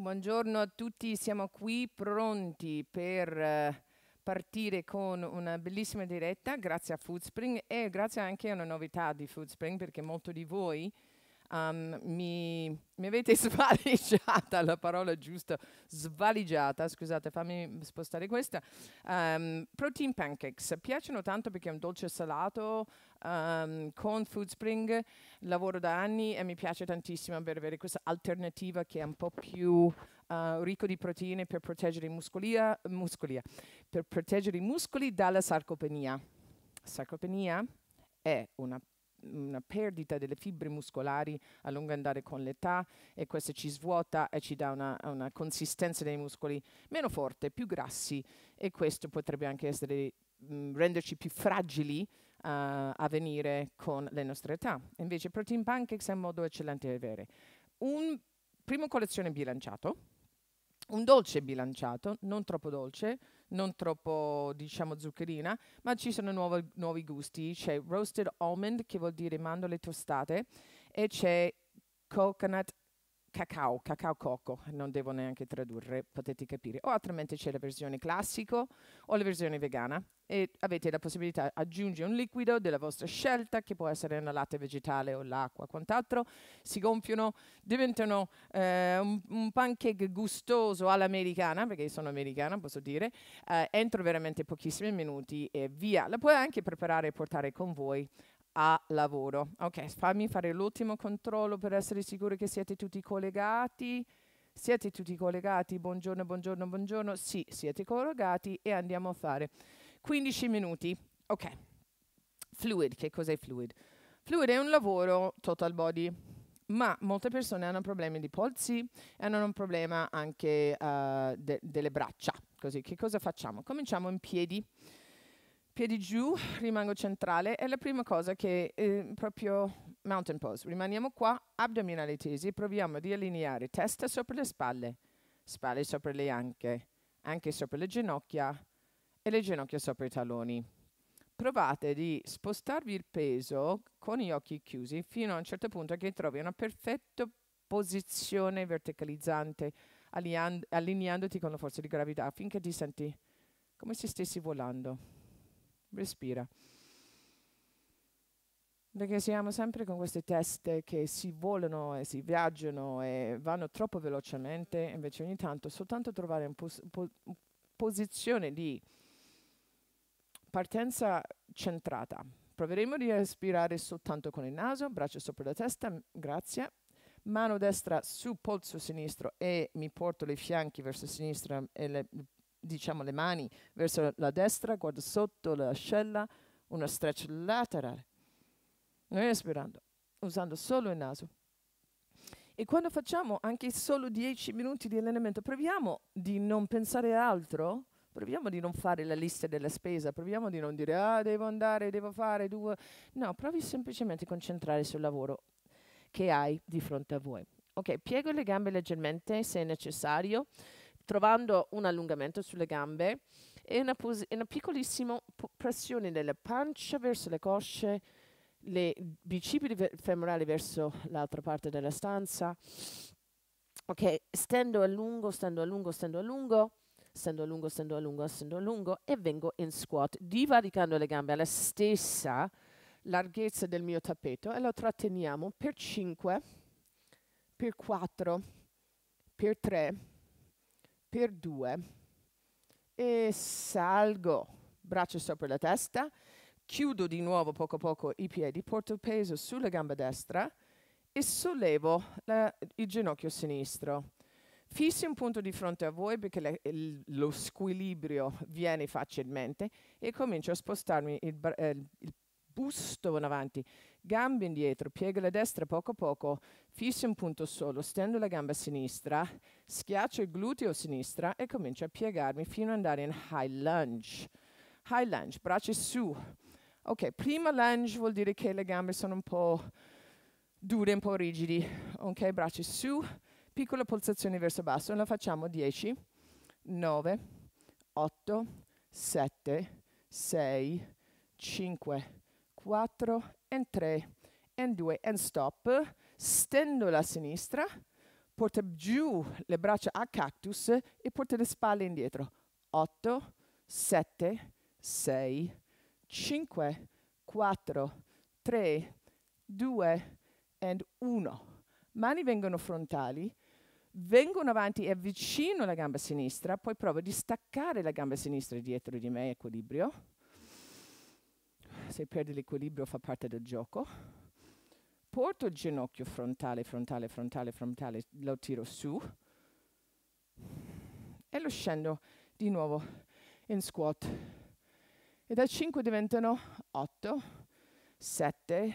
Buongiorno a tutti, siamo qui pronti per eh, partire con una bellissima diretta grazie a Foodspring e grazie anche a una novità di Foodspring perché molti di voi Um, mi, mi, avete svaligiata la parola giusta, svaligiata, scusate, fammi spostare questa. Um, protein pancakes piacciono tanto perché è un dolce salato um, con Food Spring, lavoro da anni e mi piace tantissimo per avere questa alternativa che è un po' più Uh, ricco di proteine per proteggere, muscolia, muscolia, per proteggere i muscoli dalla sarcopenia. Sarcopenia è una una perdita delle fibre muscolari a lungo andare con l'età e questo ci svuota e ci dà una, una consistenza dei muscoli meno forte, più grassi e questo potrebbe anche essere, mh, mm, renderci più fragili uh, a venire con le nostre età. Invece Protein Pancakes è un modo eccellente di avere un primo colazione bilanciato, un dolce bilanciato, non troppo dolce, non troppo diciamo zuccherina, ma ci sono nuovo, nuovi gusti, c'è roasted almond che vuol dire mandorle tostate e c'è coconut cacao, cacao cocco, non devo neanche tradurre, potete capire. O altrimenti c'è la versione classico o la versione vegana e avete la possibilità di aggiungere un liquido della vostra scelta, che può essere una latte vegetale o l'acqua, quant'altro, si gonfiano, diventano eh, un, un, pancake gustoso all'americana, perché sono americana, posso dire, eh, entro veramente pochissimi minuti e via. La puoi anche preparare e portare con voi a lavoro. Ok, fammi fare l'ultimo controllo per essere sicuri che siete tutti collegati. Siete tutti collegati? Buongiorno, buongiorno, buongiorno. Sì, siete collegati e andiamo a fare 15 minuti. Ok. Fluid, che cos'è fluid? Fluid è un lavoro total body, ma molte persone hanno problemi di polsi e hanno un problema anche uh, de delle braccia. Così, che cosa facciamo? Cominciamo in piedi piedi giù, rimango centrale, è la prima cosa che è eh, proprio mountain pose. Rimaniamo qua, addominali tesi, proviamo di allineare testa sopra le spalle, spalle sopra le anche, anche sopra le ginocchia e le ginocchia sopra i talloni. Provate di spostarvi il peso con gli occhi chiusi fino a un certo punto che trovi una perfetta posizione verticalizzante, allineandoti con la forza di gravità finché ti senti come se stessi volando respira. Perché siamo sempre con queste teste che si volano e si viaggiano e vanno troppo velocemente, invece ogni tanto soltanto trovare una pos po posizione di partenza centrata. Proveremo di respirare soltanto con il naso, braccio sopra la testa, grazie. Mano destra su polso sinistro e mi porto le fianchi verso sinistra e le, diciamo le mani verso la destra, guardo sotto l'ascella, una stretch laterale. Non respirando, usando solo il naso. E quando facciamo anche solo 10 minuti di allenamento, proviamo di non pensare a altro, proviamo di non fare la lista della spesa, proviamo di non dire ah devo andare, devo fare due. No, provi semplicemente a concentrare sul lavoro che hai di fronte a voi. Ok, piego le gambe leggermente se necessario trovando un allungamento sulle gambe e una, una piccolissima pressione della pancia verso le cosce, le bicipiti femorali verso l'altra parte della stanza. Ok, stendo a lungo, stendo a lungo, stendo a lungo, stendo a lungo, stendo a lungo, stendo a lungo e vengo in squat, divaricando le gambe alla stessa larghezza del mio tappeto e lo tratteniamo per 5, per 4, per 3, per due e salgo, braccio sopra la testa, chiudo di nuovo poco a poco i piedi, porto il peso sulla gamba destra e sollevo la, il ginocchio sinistro. Fissi un punto di fronte a voi perché le, il, lo squilibrio viene facilmente e comincio a spostarmi il, eh, il busto in avanti gambe indietro, piego la destra poco a poco, fisso un punto solo, stendo la gamba sinistra, schiaccio il gluteo sinistra e comincio a piegarmi fino ad andare in high lunge. High lunge, braccia su. Ok, prima lunge vuol dire che le gambe sono un po' dure, un po' rigidi. Ok, braccia su, piccola pulsazione verso basso, la facciamo 10, 9, 8, 7, 6, 5, 4 and 3, and 2, and stop, stendo la sinistra, porto giù le braccia a cactus e porto le spalle indietro. 8, 7, 6, 5, 4, 3, 2, and 1. Mani vengono frontali, vengono avanti e avvicino la gamba sinistra, poi provo a distaccare la gamba sinistra dietro di me, equilibrio se perde l'equilibrio fa parte del gioco. Porto il ginocchio frontale, frontale, frontale, frontale, lo tiro su e lo scendo di nuovo in squat. E da 5 diventano 8, 7,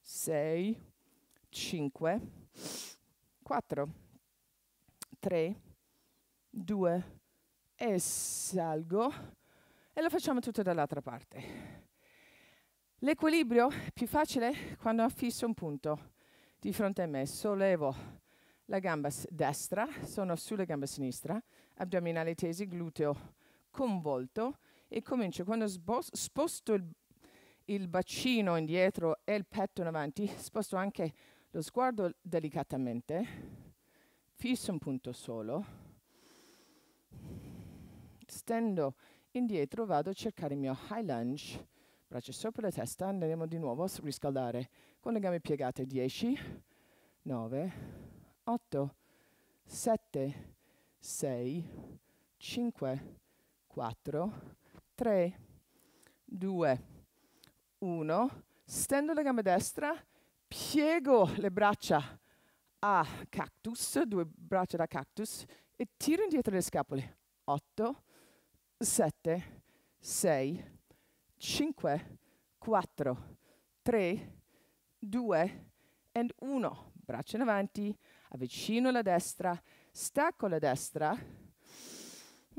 6, 5, 4, 3, 2 e salgo e lo facciamo tutto dall'altra parte. L'equilibrio è più facile quando affisso un punto di fronte a me, sollevo la gamba destra, sono sulla gamba sinistra, addominale tesi, gluteo convolto e comincio quando sposto il, il bacino indietro e il petto in avanti, sposto anche lo sguardo delicatamente, fisso un punto solo, stendo indietro, vado a cercare il mio high lunge braccia sopra la testa, andiamo di nuovo a riscaldare con le gambe piegate 10, 9, 8, 7, 6, 5, 4, 3, 2, 1, stendo la gamba destra, piego le braccia a cactus, due braccia da cactus, e tiro indietro le scapole. 8, 7, 6, 5, 4, 3, 2 e 1. Braccia in avanti, avvicino la destra, stacco la destra,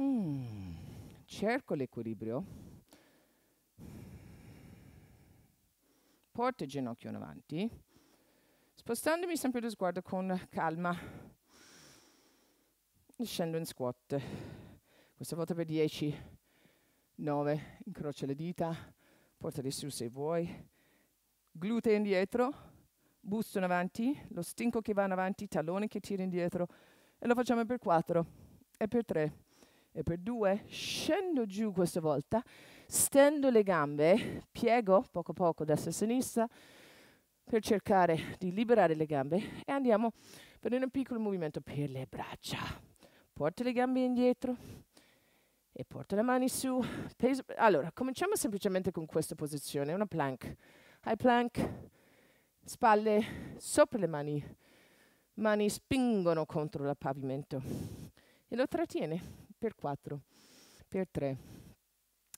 mm. cerco l'equilibrio, porto il ginocchio in avanti, spostandomi sempre lo sguardo con calma, scendo in squat, questa volta per 10 9, incrocia le dita, portali su se vuoi, glute indietro, busto in avanti, lo stinco che va in avanti, tallone che tira indietro e lo facciamo per 4 e per 3 e per 2, scendo giù questa volta, stendo le gambe, piego poco poco destra e sinistra per cercare di liberare le gambe e andiamo per un piccolo movimento per le braccia. Porta le gambe indietro, e porto le mani su. Peso. Allora, cominciamo semplicemente con questa posizione, una plank. High plank, spalle sopra le mani, mani spingono contro il pavimento e lo trattiene per 4, per 3,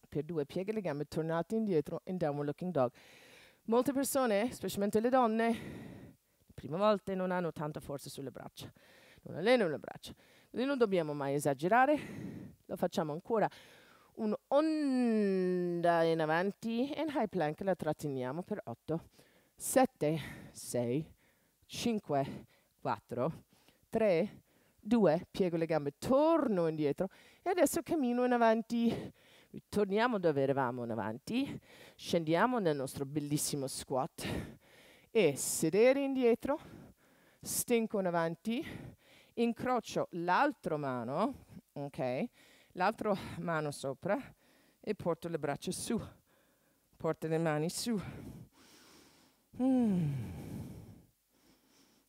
per 2, piega le gambe, tornate indietro in downward looking dog. Molte persone, specialmente le donne, le prime volte non hanno tanta forza sulle braccia, non allenano le braccia, quindi non dobbiamo mai esagerare lo facciamo ancora un'onda in avanti e in high plank la tratteniamo per 8, 7, 6, 5, 4, 3, 2, piego le gambe, torno indietro e adesso cammino in avanti. Torniamo dove eravamo in avanti, scendiamo nel nostro bellissimo squat e sedere indietro, stinco in avanti, incrocio l'altra mano, ok? l'altra mano sopra e porto le braccia su, porto le mani su. Mm.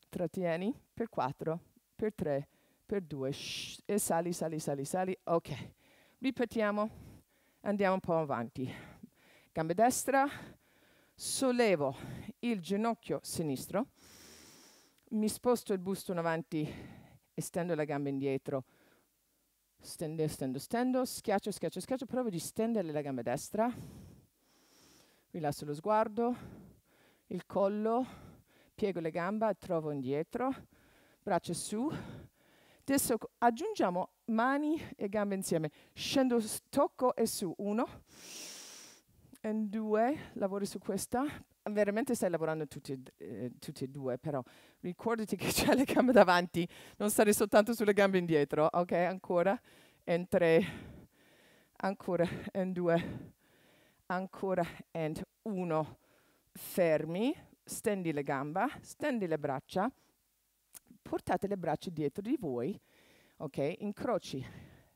Trattieni per 4, per 3, per 2 e sali, sali, sali, sali. Ok, ripetiamo, andiamo un po' avanti. Gambe destra, sollevo il ginocchio sinistro, mi sposto il busto in avanti, estendo la gamba indietro, Stendo, stendo, stendo, schiaccio, schiaccio, schiaccio, provo di stendere la gamba destra, rilasso lo sguardo, il collo, piego le gambe, trovo indietro, braccia su. Adesso aggiungiamo mani e gambe insieme. Scendo, tocco e su. Uno in due, lavori su questa. Veramente stai lavorando tutti, eh, tutti e due, però ricordati che c'è le gambe davanti, non stare soltanto sulle gambe indietro, ok? Ancora, in tre, ancora, in due, ancora, in uno. Fermi, stendi le gambe, stendi le braccia, portate le braccia dietro di voi, ok? Incroci,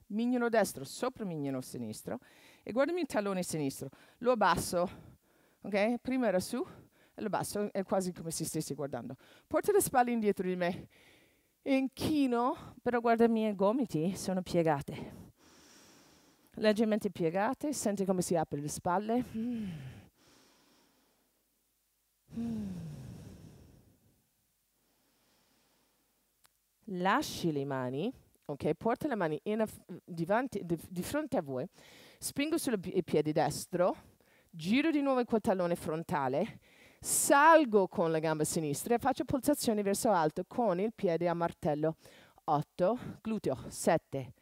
mignolo destro sopra mignolo sinistro e guardami il tallone sinistro, lo abbasso, ok? Prima era su, e lo abbasso, è quasi come se stessi guardando. Porto le spalle indietro di me, inchino, però guarda i miei gomiti, sono piegate. Leggermente piegate, senti come si apre le spalle. Mm. Mm. Lasci le mani, ok? Porta le mani in, di, di fronte a voi spingo sul piede destro, giro di nuovo il coltellone frontale, salgo con la gamba sinistra e faccio pulsazioni verso alto con il piede a martello. 8, gluteo, 7,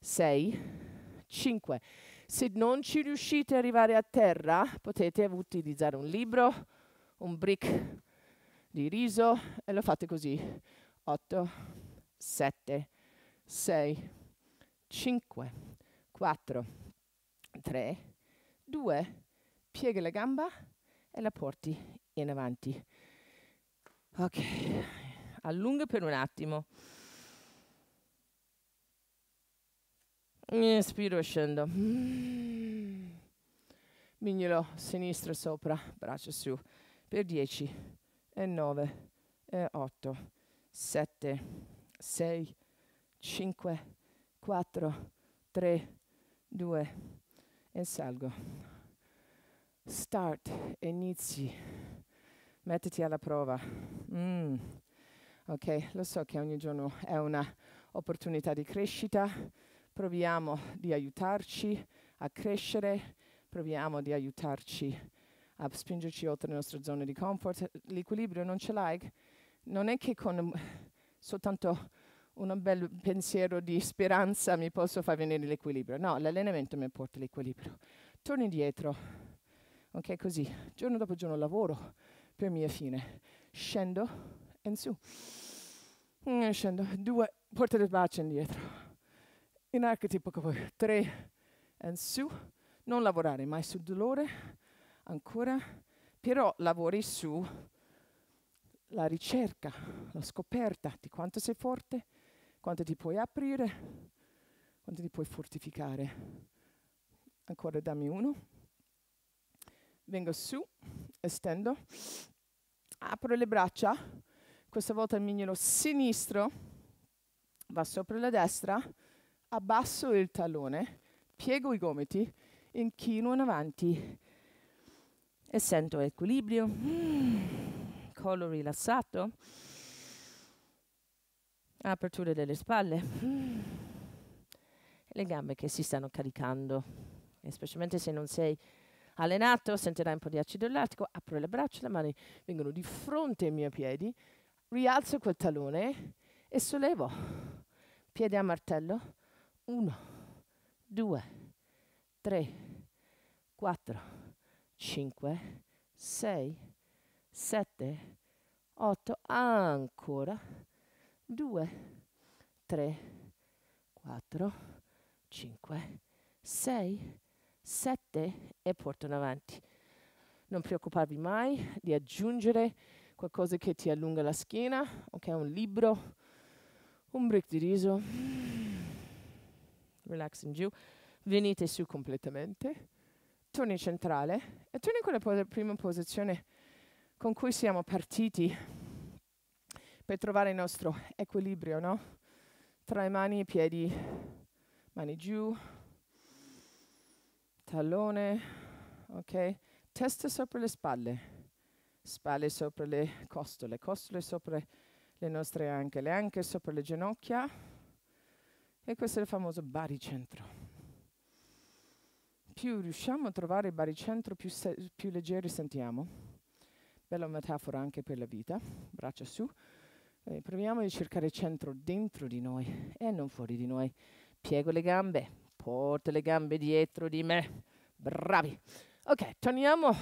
6, 5. Se non ci riuscite ad arrivare a terra, potete utilizzare un libro, un brick di riso e lo fate così. 8, 7, 6, 5, 4, 3, 2, piega la gamba e la porti in avanti. Ok, allunga per un attimo. Inspiro e scendo. Mm. Mignolo, sinistra sopra, braccia su. Per 10 e 9 e 8, 7, 6, 5, 4, 3, 2, e salgo. Start, inizi, mettiti alla prova. Mm. Ok, lo so che ogni giorno è un'opportunità di crescita, proviamo di aiutarci a crescere, proviamo di aiutarci a spingerci oltre le nostre zone di comfort. L'equilibrio non ce l'hai, non è che con soltanto un bel pensiero di speranza mi posso far venire l'equilibrio. No, l'allenamento mi porta l'equilibrio. Torno indietro, ok così, giorno dopo giorno lavoro per mia fine. Scendo e in su. Mm, scendo, due, porta le braccia indietro. In archetipo che vuoi, tre, e in su. Non lavorare mai sul dolore, ancora, però lavori su la ricerca, la scoperta di quanto sei forte, quanto ti puoi aprire, quanto ti puoi fortificare. Ancora dammi uno. Vengo su, estendo, apro le braccia, questa volta il mignolo sinistro va sopra la destra, abbasso il tallone, piego i gomiti, inchino in avanti e sento equilibrio, mm. collo rilassato apertura delle spalle, le gambe che si stanno caricando, e specialmente se non sei allenato, sentirai un po' di acido lattico, apro le braccia, le mani vengono di fronte ai miei piedi, rialzo quel tallone e sollevo, piede a martello, uno, due, tre, quattro, cinque, sei, sette, otto, ancora, 2, 3, 4, 5, 6, 7 e portano avanti. Non preoccuparvi mai di aggiungere qualcosa che ti allunga la schiena, ok? Un libro, un brick di riso, relax in giù, venite su completamente, torni centrale e torni in quella po prima posizione con cui siamo partiti per trovare il nostro equilibrio, no? Tra le mani e i piedi, mani giù, tallone, ok? Testa sopra le spalle, spalle sopra le costole, costole sopra le nostre anche, le anche sopra le ginocchia. E questo è il famoso baricentro. Più riusciamo a trovare il baricentro, più, più leggeri sentiamo. Bella metafora anche per la vita, braccia su. E eh, proviamo a cercare centro dentro di noi e non fuori di noi. Piego le gambe, porto le gambe dietro di me. Bravi. Ok, torniamo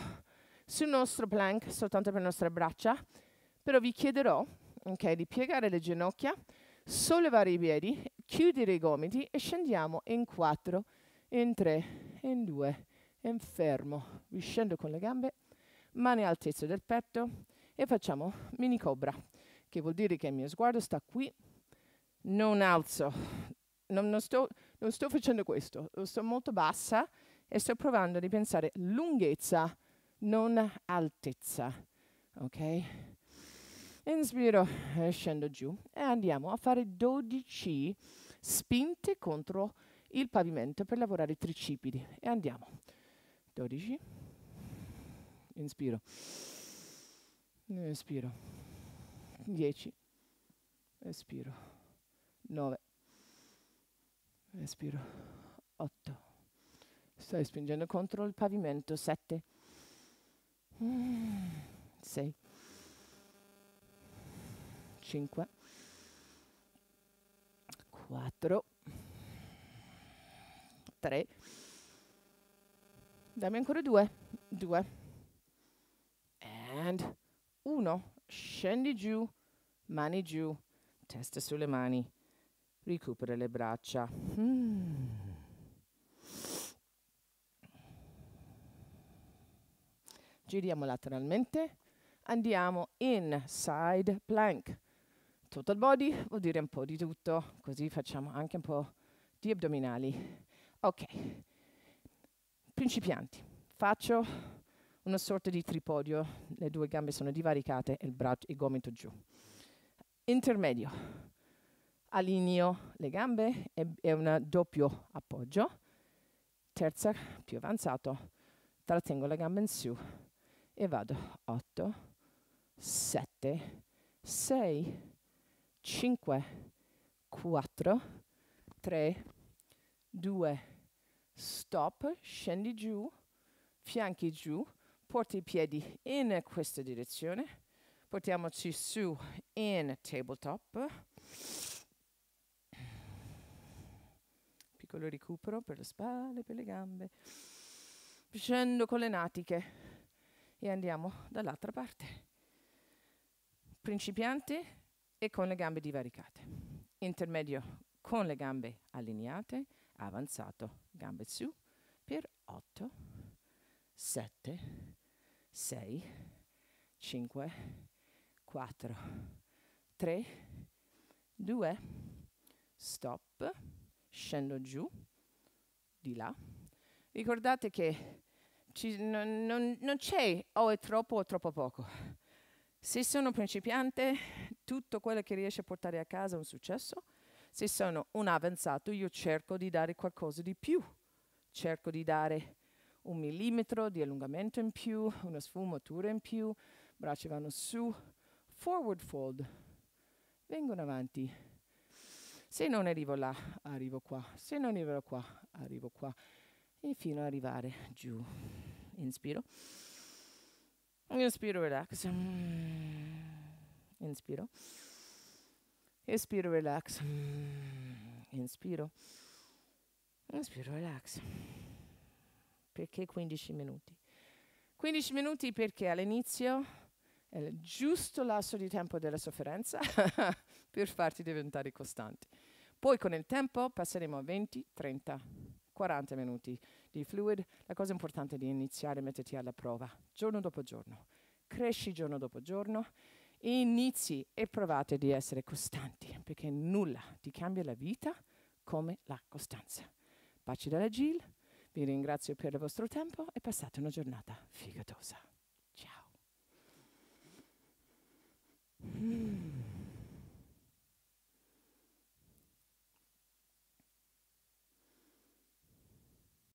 sul nostro plank soltanto per le nostre braccia, però vi chiederò okay, di piegare le ginocchia, sollevare i piedi, chiudere i gomiti e scendiamo in 4, in 3, in 2, in fermo. Vi scendo con le gambe, mani all'altezza del petto e facciamo mini cobra che vuol dire che il mio sguardo sta qui, non alzo, non, non, sto, non sto facendo questo, sto molto bassa e sto provando di pensare lunghezza, non altezza. Ok? Inspiro e scendo giù e andiamo a fare 12 spinte contro il pavimento per lavorare i tricipiti. E andiamo. 12. Inspiro. Espiro. 10. Espiro. 9. Respiro. 8. Stai spingendo contro il pavimento. 7. 6. 5. 4. 3. Dammi ancora 2. 2. And 1 scendi giù, mani giù, testa sulle mani, recupera le braccia. Mm. Giriamo lateralmente, andiamo in side plank. Total body vuol dire un po' di tutto, così facciamo anche un po' di addominali. Ok, principianti, faccio una sorta di tripodio, le due gambe sono divaricate e il, braccio, il gomito giù. Intermedio, allineo le gambe e, e un doppio appoggio. Terza, più avanzato, trattengo le gambe in su e vado 8, 7, 6, 5, 4, 3, 2, stop, scendi giù, fianchi giù, porti i piedi in questa direzione, portiamoci su in tabletop, piccolo recupero per le spalle, per le gambe, scendo con le natiche e andiamo dall'altra parte. Principianti e con le gambe divaricate. Intermedio con le gambe allineate, avanzato, gambe su per 8, 7, 6, 5, 4, 3, 2, stop, scendo giù, di là. Ricordate che ci, non, non, non c'è o è troppo o troppo poco. Se sono principiante, tutto quello che riesce a portare a casa è un successo. Se sono un avanzato, io cerco di dare qualcosa di più. Cerco di dare un millimetro di allungamento in più, una sfumatura in più, braccia vanno su, forward fold, vengono avanti. Se non arrivo là, arrivo qua, se non arrivo qua, arrivo qua, e fino ad arrivare giù. Inspiro. Inspiro, relax. Inspiro. Inspiro, relax. Inspiro. Inspiro, relax. Perché 15 minuti? 15 minuti perché all'inizio è il giusto lasso di tempo della sofferenza per farti diventare costanti. Poi con il tempo passeremo a 20, 30, 40 minuti di fluid. La cosa importante è di iniziare a metterti alla prova, giorno dopo giorno. Cresci giorno dopo giorno, inizi e provate di essere costanti, perché nulla ti cambia la vita come la costanza. Baci dalla Jill. Vi ringrazio per il vostro tempo e passate una giornata figatosa. Ciao. Mm.